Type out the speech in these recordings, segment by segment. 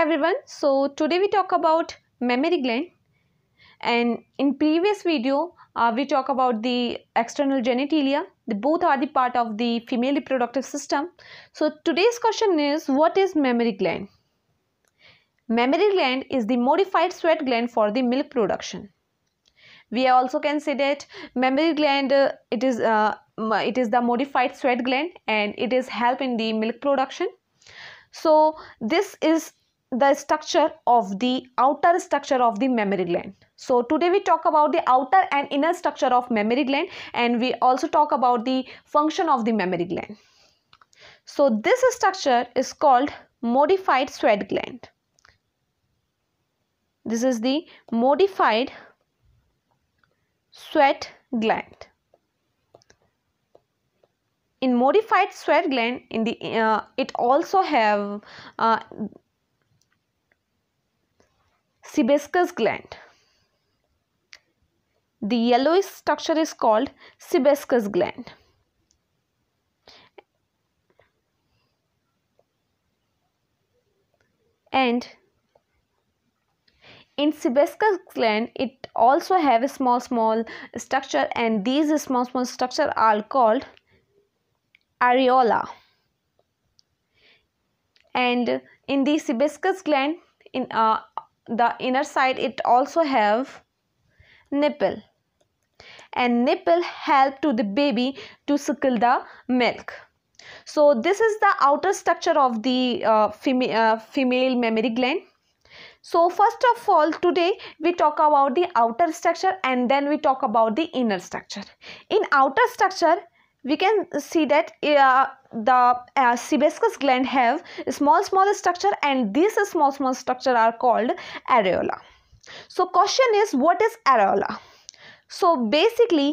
everyone, so today we talk about mammary gland and in previous video uh, we talk about the external genitalia. They both are the part of the female reproductive system. So today's question is what is mammary gland? Mammary gland is the modified sweat gland for the milk production. We also can say that mammary gland uh, it is uh, it is the modified sweat gland and it is help in the milk production. So this is the structure of the outer structure of the mammary gland. So today we talk about the outer and inner structure of mammary gland and we also talk about the function of the mammary gland. So this structure is called modified sweat gland. This is the modified sweat gland. In modified sweat gland, in the uh, it also have uh, Sebaceous gland. The yellowish structure is called sebaceous gland. And in sebaceous gland, it also have a small small structure and these small small structure are called areola. And in the sebaceous gland, in uh, the inner side it also have nipple and nipple help to the baby to suckle the milk so this is the outer structure of the uh, uh, female mammary gland so first of all today we talk about the outer structure and then we talk about the inner structure in outer structure we can see that uh, the uh, sebaceous gland have small small structure and these small small structure are called areola so question is what is areola so basically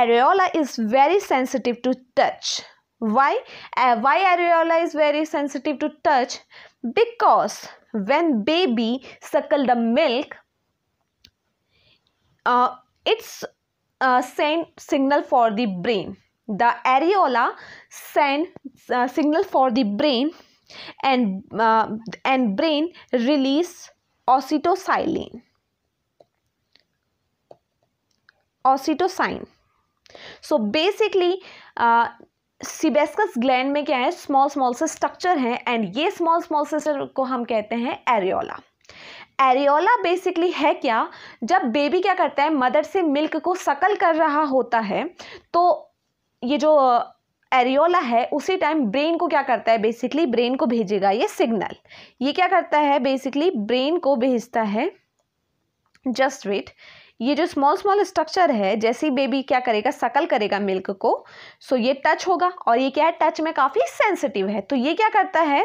areola is very sensitive to touch why uh, why areola is very sensitive to touch because when baby suckle the milk uh, it's a uh, signal for the brain the areola send uh, signal for the brain and uh, and brain release oxytocin oxytocin so basically uh, gland में क्या है small small से structure हैं and ये small small से को हम कहते हैं एरियोला एरियोला बेसिकली है क्या जब बेबी क्या करता है मदर से मिल्क को सकल कर रहा होता है तो ये जो एरियोला है उसी टाइम ब्रेन को क्या करता है बेसिकली ब्रेन को भेजेगा ये सिग्नल ये क्या करता है बेसिकली ब्रेन को भेजता है जस्ट वेट ये जो स्मॉल स्मॉल स्ट्रक्चर है जैसे ही बेबी क्या करेगा सकल करेगा मिल्क को सो ये टच होगा और ये क्या है टच में काफ़ी सेंसिटिव है तो ये क्या करता है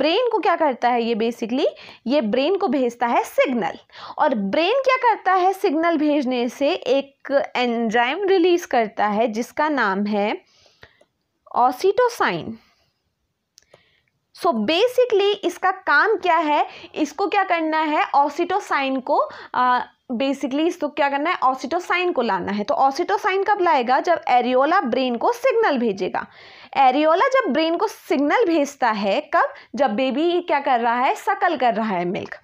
ब्रेन को क्या करता है ये बेसिकली ये ब्रेन को भेजता है सिग्नल और ब्रेन क्या करता है सिग्नल भेजने से एक एंजाइम रिलीज करता है जिसका नाम है ऑसिटोसाइन सो so बेसिकली इसका काम क्या है इसको क्या करना है ऑसिटोसाइन को आ, बेसिकली इसको क्या करना है ऑसिटोसाइन को लाना है तो ऑसिटोसाइन कब लाएगा जब एरियोला ब्रेन को सिग्नल भेजेगा एरियोला जब ब्रेन को सिग्नल भेजता है कब जब बेबी क्या कर रहा है सकल कर रहा है मिल्क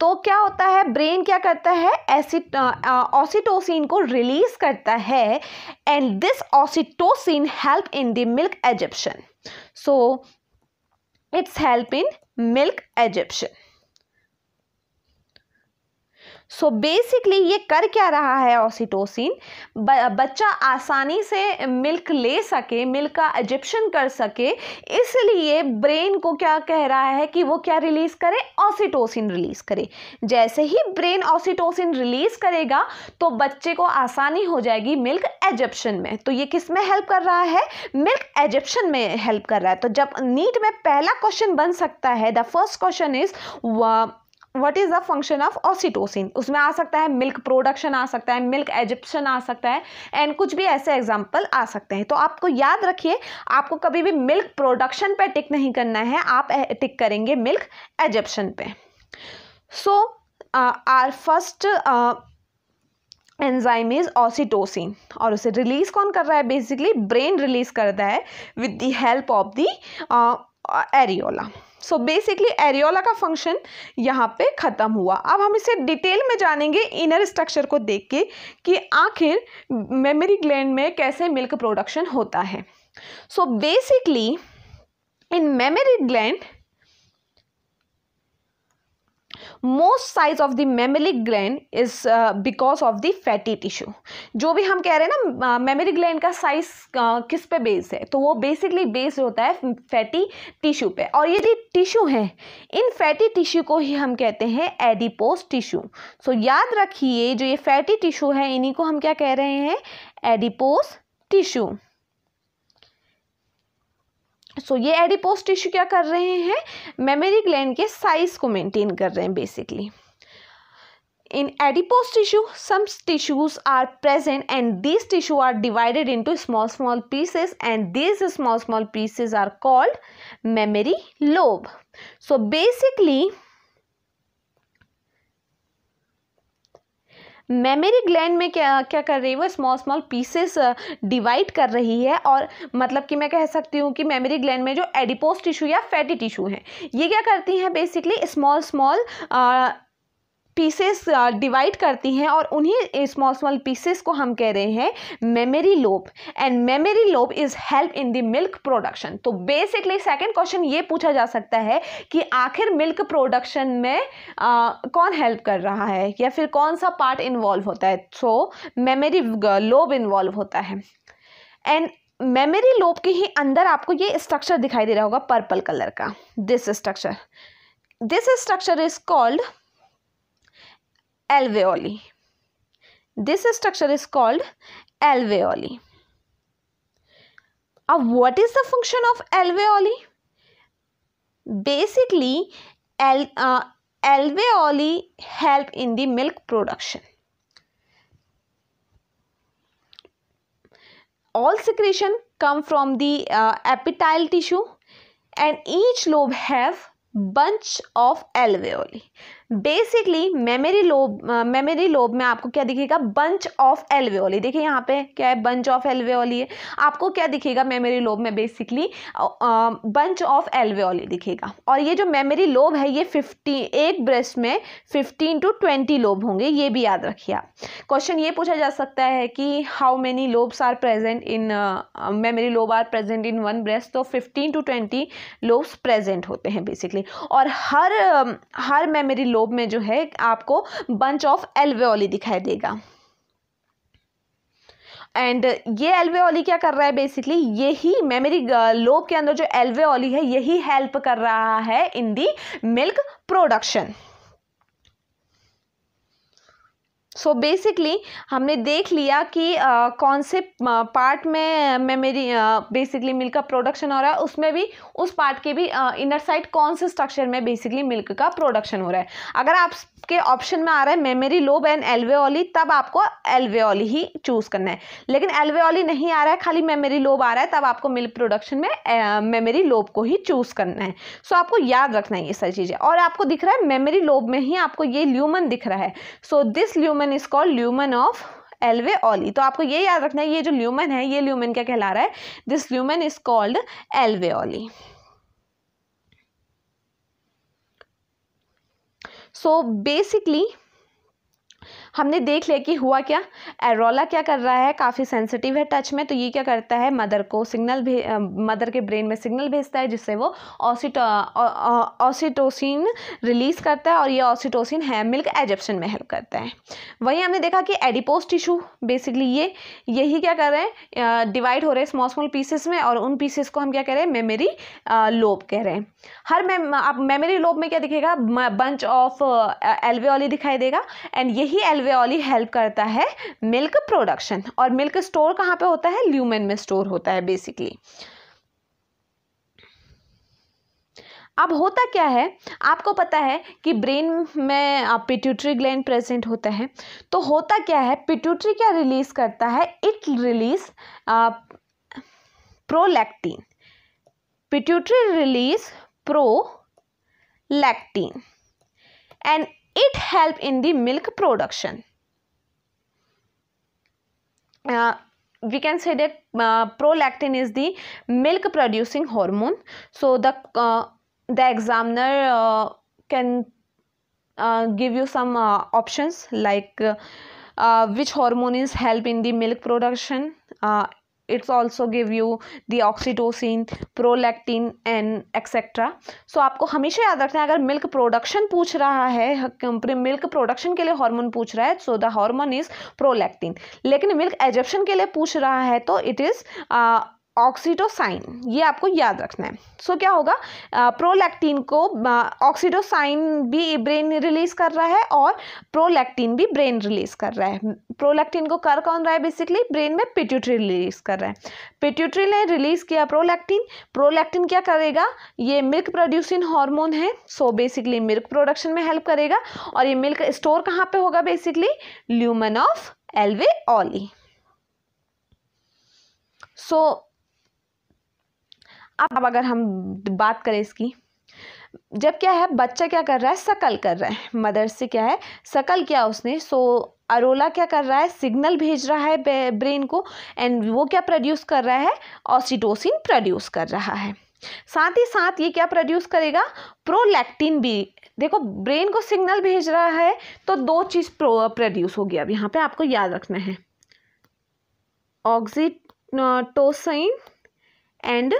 तो क्या होता है ब्रेन क्या करता है एसिड ऑसिटोसिन को रिलीज करता है and this oxytocin help in the milk ejection so it's help in milk ejection so so basically ये कर क्या रहा है ऑसिटोसिन बच्चा आसानी से मिल्क ले सके मिल्क का एजिप्शन कर सके इसलिए ब्रेन को क्या कह रहा है कि वो क्या रिलीज़ करे ऑसिटोसिन रिलीज़ करे जैसे ही ब्रेन ऑसिटोसिन रिलीज़ करेगा तो बच्चे को आसानी हो जाएगी मिल्क एजिप्शन में तो ये किस में हेल्प कर रहा है मिल्क एजिप्शन में हेल्प कर रहा है तो जब नीट में पहला क्वेश्चन बन सकता है the first question is what is the function of oxytocin उसमें आ सकता है मिल्क प्रोडक्शन आ सकता है मिल्क एजिप्शन आ सकता है एंड कुछ भी ऐसे एग्जाम्पल आ सकते हैं तो आपको याद रखिए आपको कभी भी मिल्क प्रोडक्शन पे टिक नहीं करना है आप टिक करेंगे मिल्क एजिप्शन पे so our first enzyme is oxytocin और उसे रिलीज कौन कर रहा है बेसिकली ब्रेन रिलीज करता है with the help of the areola so basically areola का फंक्शन यहाँ पे ख़त्म हुआ अब हम इसे डिटेल में जानेंगे इनर स्ट्रक्चर को देख के कि आखिर मेमोरी ग्लैंड में कैसे मिल्क प्रोडक्शन होता है so basically in memory gland most size of the mammalic gland is because of the fatty tissue जो भी हम कह रहे हैं ना मेमलिक uh, ग्लैंड का साइज uh, किस पे बेस है तो वो बेसिकली बेस्ड होता है फैटी टिश्यू पे और ये जो टिश्यू हैं इन फैटी टिश्यू को ही हम कहते हैं एडिपोस टिश्यू सो याद रखिए जो ये फैटी टिश्यू है इन्हीं को हम क्या कह रहे हैं एडिपोस टिश्यू सो ये एडिपोस टिश्यू क्या कर रहे हैं मेमोरी ग्लैंड के साइज को मेंटेन कर रहे हैं basically in adipose tissue some tissues are present and this tissue are divided into small small pieces and this small small pieces are called memory lobe so basically memory gland में क्या क्या कर रही है वो स्मॉल स्मॉल पीसेस डिवाइड कर रही है और मतलब कि मैं कह सकती हूँ कि मेमरी ग्लैंड में जो एडिपोस टिशू या फैटी टिशू हैं ये क्या करती हैं basically small small pieces divide uh, करती हैं और उन्हीं स्मॉल स्मॉल पीसेस को हम कह रहे हैं memory lobe and memory lobe is help in the milk production तो बेसिकली सेकंड क्वेश्चन ये पूछा जा सकता है कि आखिर मिल्क प्रोडक्शन में आ, uh, कौन हेल्प कर रहा है या फिर कौन सा पार्ट इन्वॉल्व होता है सो मेमोरी लोब इन्वॉल्व होता है एंड मेमोरी लोब के ही अंदर आपको ये स्ट्रक्चर दिखाई दे रहा होगा पर्पल कलर का this structure this structure is called alveoli. This structure is called alveoli. Now, what is the function of alveoli? Basically, al uh, alveoli help in the milk production. All secretion come from the uh, epithelial tissue and each lobe have bunch of alveoli basically memory lobe memory lobe में आपको क्या दिखेगा bunch of alveoli देखिए यहाँ पे क्या है bunch of alveoli है आपको क्या दिखेगा मेमोरी लोब में बेसिकली बंच ऑफ एल्वेओली दिखेगा और ये जो मेमोरी लोब है ये फिफ्टी एक ब्रेस्ट में फिफ्टीन टू ट्वेंटी लोब होंगे ये भी याद रखिए आप क्वेश्चन ये पूछा जा सकता है कि how many lobes are present in memory lobe are present in one breast तो fifteen to twenty lobes present होते हैं बेसिकली और हर हर मेमोरी लोब में जो है आपको बंच ऑफ एल्वेओली दिखाई देगा एंड ये एल्वेओली क्या कर रहा है बेसिकली यही मेमोरी लोब के अंदर जो एल्वेओली है यही हेल्प कर रहा है in the milk production so so basically हमने देख लिया कि आ, कौन से पार्ट में मैं मेरी बेसिकली मिल्क का प्रोडक्शन हो रहा है उसमें भी उस पार्ट के भी इनर साइड कौन से स्ट्रक्चर में बेसिकली मिल्क का प्रोडक्शन हो रहा है अगर आप के ऑप्शन में आ रहा है मेमोरी लोब एंड एल्वेओली तब आपको एल्वेओली ही चूज़ करना है लेकिन एल्वेओली नहीं आ रहा है खाली मेमोरी लोब आ रहा है तब आपको मिल्क प्रोडक्शन में मेमोरी लोब को ही चूज़ करना है सो so, आपको याद रखना है ये सारी चीज़ें और आपको दिख रहा है मेमोरी लोब में ही आपको ये ल्यूमन दिख रहा है so this lumen is called lumen of alveoli तो आपको ये याद रखना है ये जो ल्यूमन है ये ल्यूमन क्या कहला रहा है this lumen is called alveoli so basically हमने देख लिया कि हुआ क्या एरोला क्या कर रहा है काफ़ी सेंसिटिव है टच में तो ये क्या करता है मदर को सिग्नल मदर के ब्रेन में सिग्नल भेजता है जिससे वो ऑसिटो ऑसिटोसिन रिलीज़ करता है और ये ऑसिटोसिन है मिल्क एजेप्शन में हेल्प करता है वहीं हमने देखा कि एडिपोस टिशू बेसिकली ये यही क्या कर रहे हैं डिवाइड हो रहे हैं स्मॉल स्मॉल पीसेस में और उन पीसेस को हम क्या कह रहे हैं मेमोरी लोब कह रहे हैं हर मेम आप मेमोरी लोब में क्या दिखेगा बंच ऑफ एल्वेओली दिखाई देगा एंड यही एलवे ऑली हेल्प करता है मिल्क प्रोडक्शन और मिल्क स्टोर कहाँ पे होता है ल्यूमेन में स्टोर होता है बेसिकली अब होता क्या है आपको पता है कि ब्रेन में पिट्यूटरी ग्लैंड प्रेजेंट होता है तो होता क्या है पिट्यूटरी क्या रिलीज करता है it release prolactin pituitary release prolactin and it help in the milk production uh, we can say that uh, prolactin is the milk producing hormone so the uh, the examiner uh, can uh, give you some uh, options like uh, which hormone is help in the milk production it's also give you the oxytocin prolactin and et cetera so आपको हमेशा याद रखना है अगर milk production पूछ रहा है company milk production के लिए हार्मोन पूछ रहा है so the hormone is prolactin लेकिन मिल्क एजप्शन के लिए पूछ रहा है तो इट इज़ ऑक्सीटोसाइन ये आपको याद रखना है सो so, क्या होगा प्रोलैक्टीन को ऑक्सीटोसाइन भी ब्रेन रिलीज कर रहा है और प्रोलैक्टीन भी ब्रेन रिलीज कर रहा है प्रोलैक्टीन को कर कौन रहा है बेसिकली ब्रेन में पिट्यूटरी रिलीज कर रहा है पिट्यूटरी ने रिलीज किया प्रोलैक्टीन प्रोलैक्टीन क्या करेगा ये मिल्क प्रोड्यूसिंग हॉर्मोन है सो बेसिकली मिल्क प्रोडक्शन में हेल्प करेगा और ये मिल्क स्टोर कहाँ पर होगा basically lumen of alveoli so so, अब अगर हम बात करें इसकी जब क्या है बच्चा क्या कर रहा है सकल कर रहा है मदर से क्या है सकल किया उसने सो अरोला क्या कर रहा है सिग्नल भेज रहा है ब्रेन को एंड वो क्या प्रोड्यूस कर रहा है ऑसिटोसिन प्रोड्यूस कर रहा है साथ ही साथ ये क्या प्रोड्यूस करेगा प्रोलैक्टिन भी देखो ब्रेन को सिग्नल भेज रहा है तो दो चीज़ प्रो प्रोड्यूस होगी अब यहाँ पे आपको याद रखना है oxytocin and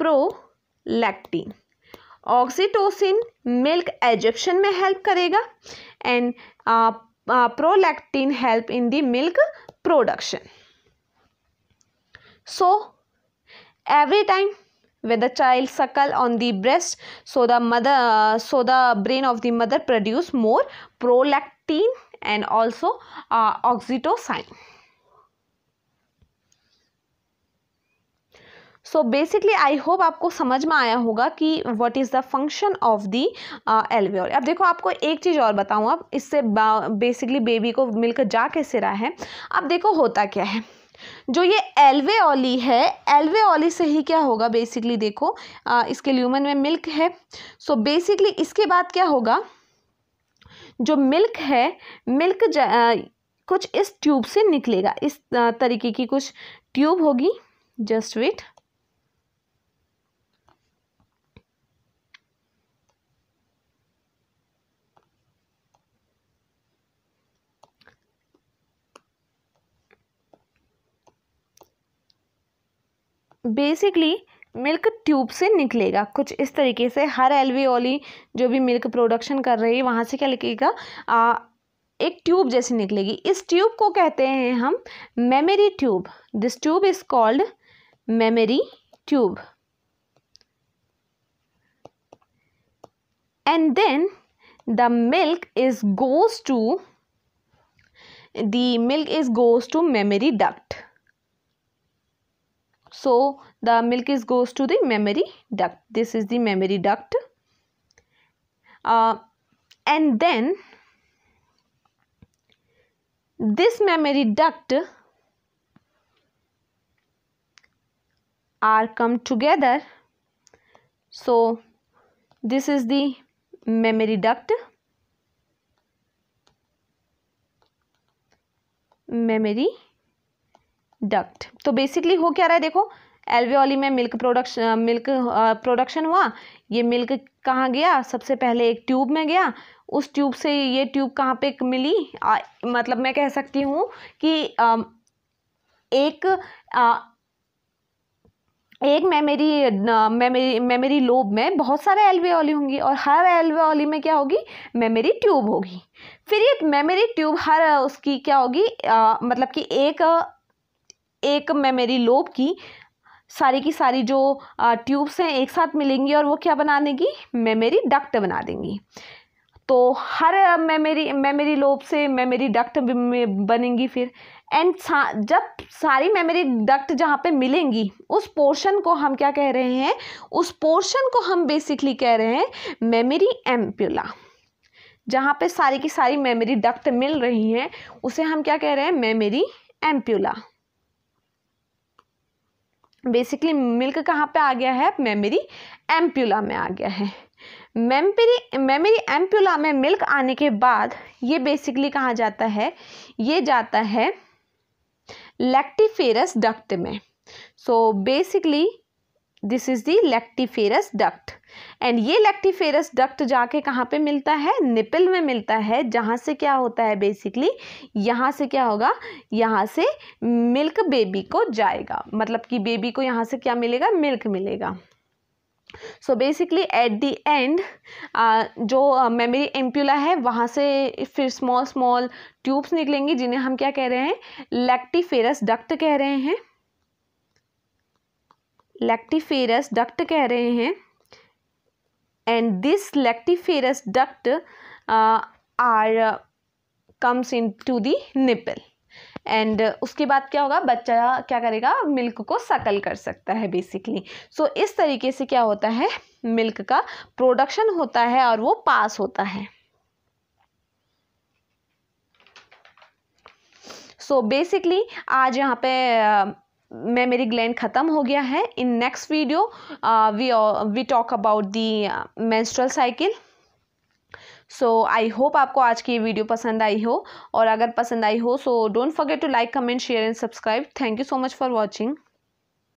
prolactin oxytocin milk ejection में हेल्प करेगा and prolactin help in the milk production so every time with the child suckle on the breast so the mother so the brain of the mother produce more prolactin and also oxytocin so basically I hope आपको समझ में आया होगा कि what is the function of the alveoli अब देखो आपको एक चीज़ और बताऊँ अब इससे बेसिकली बेबी को मिल्क जा कैसे रहा है अब देखो होता क्या है जो ये एल्वे ऑली है एल्वे ऑली से ही क्या होगा बेसिकली देखो आ, uh, इसके ल्यूमन में मिल्क है सो so बेसिकली इसके बाद क्या होगा जो मिल्क है मिल्क आ, uh, कुछ इस ट्यूब से निकलेगा इस uh, तरीके की कुछ ट्यूब होगी just wait basically milk tube से निकलेगा कुछ इस तरीके से हर एलवी जो भी मिल्क प्रोडक्शन कर रही है वहाँ से क्या निकलेगा एक ट्यूब जैसी निकलेगी इस ट्यूब को कहते हैं हम memory tube this tube is called memory tube and then the milk is goes to the milk is goes to memory duct so the milk is goes to the memory duct this is the memory duct uh, and then this memory duct are come together so this is the memory duct Memory. Duct तो basically हो क्या रहा है देखो alveoli में milk production milk production हुआ ये milk कहाँ गया सबसे पहले एक ट्यूब में गया उस ट्यूब से ये ट्यूब कहाँ पे मिली आ, मतलब मैं कह सकती हूँ कि आ, एक आ, एक मेमोरी मेमोरी मेमोरी लोब में बहुत सारे एल्वेओली होंगी और हर एल्वेओली में क्या होगी मेमोरी ट्यूब होगी फिर ये मेमोरी ट्यूब हर उसकी क्या होगी मतलब कि एक एक मेमोरी लोब की सारी की सारी जो ट्यूब्स हैं एक साथ मिलेंगी और वो क्या बना देंगी मेमोरी डक्ट बना देंगी तो हर मेमोरी मेमोरी लोब से मेमोरी डक्ट बनेंगी फिर एंड सा, जब सारी मेमोरी डक्ट जहाँ पे मिलेंगी उस पोर्शन को हम क्या कह रहे हैं उस पोर्शन को हम बेसिकली कह रहे हैं मेमोरी एम्प्यूला जहाँ पे सारी की सारी मेमोरी डक्ट मिल रही हैं उसे हम क्या कह रहे हैं मेमोरी एम्प्यूला बेसिकली मिल्क कहाँ पे आ गया है मेमोरी एम्प्यूला में आ गया है मेमरी मेमरी एम्प्यूला में मिल्क आने के बाद ये बेसिकली कहाँ जाता है ये जाता है लैक्टिफेरस डक्ट में so basically this is the lactiferous duct and ये लैक्टिफेरस डक्ट जाके कहाँ पे मिलता है निपल में मिलता है जहाँ से क्या होता है बेसिकली यहाँ से क्या होगा यहाँ से मिल्क बेबी को जाएगा मतलब कि बेबी को यहाँ से क्या मिलेगा मिल्क मिलेगा so basically at the end जो मेमोरी uh, एम्प्यूला है वहाँ से फिर स्मॉल स्मॉल ट्यूब्स निकलेंगी जिन्हें हम क्या कह रहे हैं लैक्टिफेरस डक्ट कह रहे हैं लैक्टिफेरस डक्ट कह रहे हैं and this lactiferous duct uh, are uh, comes into the nipple and uh, उसके बाद क्या होगा बच्चा क्या करेगा मिल्क को सकल कर सकता है बेसिकली सो so, इस तरीके से क्या होता है मिल्क का प्रोडक्शन होता है और वो पास होता है सो so, बेसिकली आज यहाँ पे uh, में मेरी ग्लैंड ख़त्म हो गया है in next video we we talk about the menstrual cycle so I hope आपको आज की ये वीडियो पसंद आई हो और अगर पसंद आई हो so don't forget to like comment share and subscribe thank you so much for watching